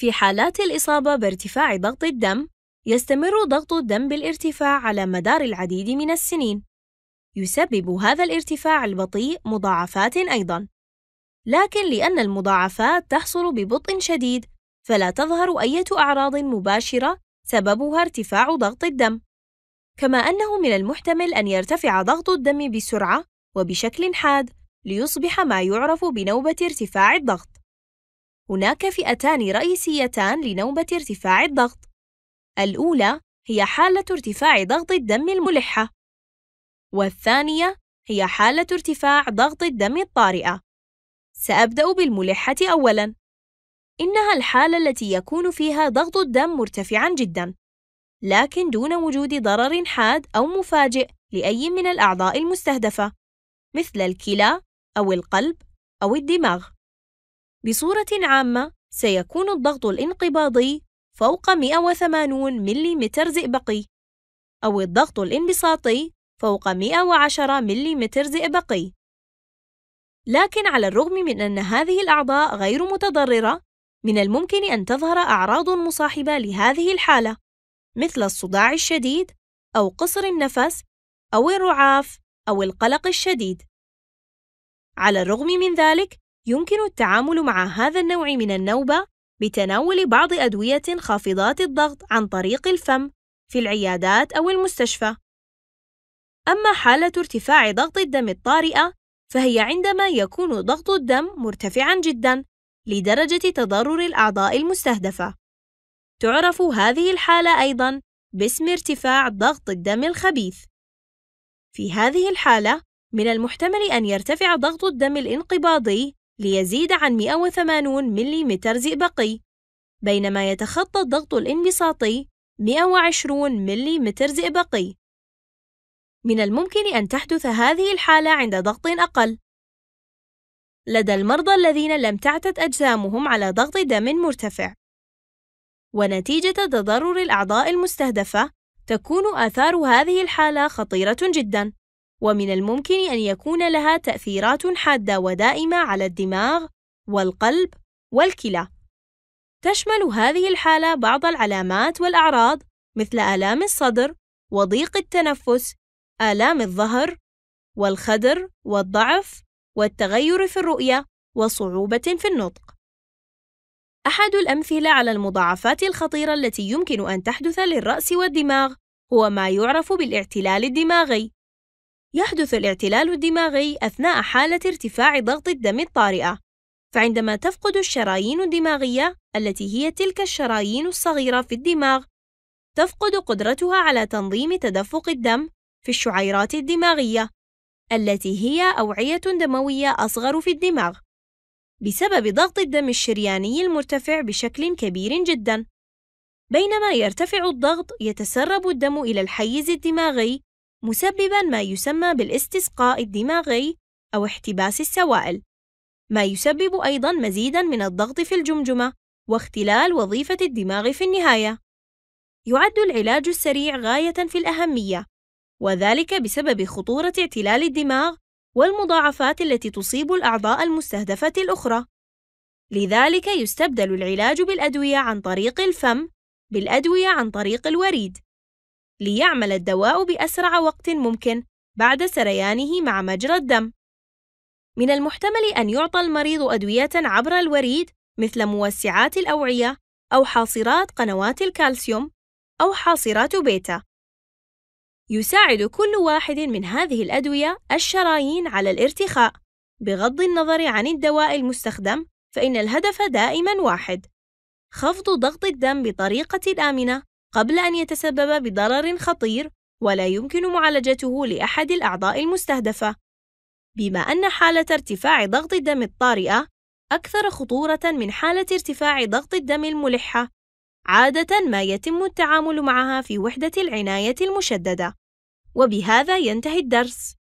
في حالات الإصابة بارتفاع ضغط الدم، يستمر ضغط الدم بالارتفاع على مدار العديد من السنين. يسبب هذا الارتفاع البطيء مضاعفات أيضاً، لكن لأن المضاعفات تحصل ببطء شديد، فلا تظهر أي أعراض مباشرة سببها ارتفاع ضغط الدم. كما أنه من المحتمل أن يرتفع ضغط الدم بسرعة وبشكل حاد ليصبح ما يعرف بنوبة ارتفاع الضغط. هناك فئتان رئيسيتان لنوبة ارتفاع الضغط. الأولى هي حالة ارتفاع ضغط الدم الملحة، والثانية هي حالة ارتفاع ضغط الدم الطارئة. سأبدأ بالملحة أولاً. إنها الحالة التي يكون فيها ضغط الدم مرتفعًا جدًا، لكن دون وجود ضرر حاد أو مفاجئ لأي من الأعضاء المستهدفة، مثل الكلى أو القلب أو الدماغ. بصورة عامة سيكون الضغط الانقباضي فوق 180 ملم زئبقي أو الضغط الانبساطي فوق 110 ملم زئبقي لكن على الرغم من أن هذه الأعضاء غير متضررة من الممكن أن تظهر أعراض مصاحبة لهذه الحالة مثل الصداع الشديد أو قصر النفس أو الرعاف أو القلق الشديد على الرغم من ذلك يمكن التعامل مع هذا النوع من النوبة بتناول بعض أدوية خافضات الضغط عن طريق الفم في العيادات أو المستشفى. أما حالة ارتفاع ضغط الدم الطارئة فهي عندما يكون ضغط الدم مرتفعًا جدًا لدرجة تضرر الأعضاء المستهدفة. تعرف هذه الحالة أيضًا باسم ارتفاع ضغط الدم الخبيث. في هذه الحالة، من المحتمل أن يرتفع ضغط الدم الانقباضي ليزيد عن 180 ملم زئبقي بينما يتخطى الضغط الانبساطي 120 ملم زئبقي من الممكن أن تحدث هذه الحالة عند ضغط أقل لدى المرضى الذين لم تعتد أجسامهم على ضغط دم مرتفع ونتيجة تضرر الأعضاء المستهدفة تكون آثار هذه الحالة خطيرة جداً ومن الممكن أن يكون لها تأثيرات حادة ودائمة على الدماغ والقلب والكلى. تشمل هذه الحالة بعض العلامات والأعراض مثل آلام الصدر وضيق التنفس، آلام الظهر والخدر والضعف والتغير في الرؤية وصعوبة في النطق. أحد الأمثلة على المضاعفات الخطيرة التي يمكن أن تحدث للرأس والدماغ هو ما يعرف بالاعتلال الدماغي، يحدث الاعتلال الدماغي أثناء حالة ارتفاع ضغط الدم الطارئة، فعندما تفقد الشرايين الدماغية التي هي تلك الشرايين الصغيرة في الدماغ، تفقد قدرتها على تنظيم تدفق الدم في الشعيرات الدماغية، التي هي أوعية دموية أصغر في الدماغ، بسبب ضغط الدم الشرياني المرتفع بشكل كبير جدًا. بينما يرتفع الضغط، يتسرب الدم إلى الحيز الدماغي مسببا ما يسمى بالاستسقاء الدماغي أو احتباس السوائل، ما يسبب أيضا مزيدا من الضغط في الجمجمة واختلال وظيفة الدماغ في النهاية. يعد العلاج السريع غاية في الأهمية، وذلك بسبب خطورة اعتلال الدماغ والمضاعفات التي تصيب الأعضاء المستهدفة الأخرى. لذلك يستبدل العلاج بالأدوية عن طريق الفم بالأدوية عن طريق الوريد. ليعمل الدواء بأسرع وقت ممكن بعد سريانه مع مجرى الدم. من المحتمل أن يعطى المريض أدوية عبر الوريد مثل موسعات الأوعية أو حاصرات قنوات الكالسيوم أو حاصرات بيتا. يساعد كل واحد من هذه الأدوية الشرايين على الارتخاء، بغض النظر عن الدواء المستخدم، فإن الهدف دائمًا واحد: خفض ضغط الدم بطريقة آمنة قبل أن يتسبب بضرر خطير ولا يمكن معالجته لأحد الأعضاء المستهدفة، بما أن حالة ارتفاع ضغط الدم الطارئة أكثر خطورة من حالة ارتفاع ضغط الدم الملحة، عادة ما يتم التعامل معها في وحدة العناية المشددة، وبهذا ينتهي الدرس.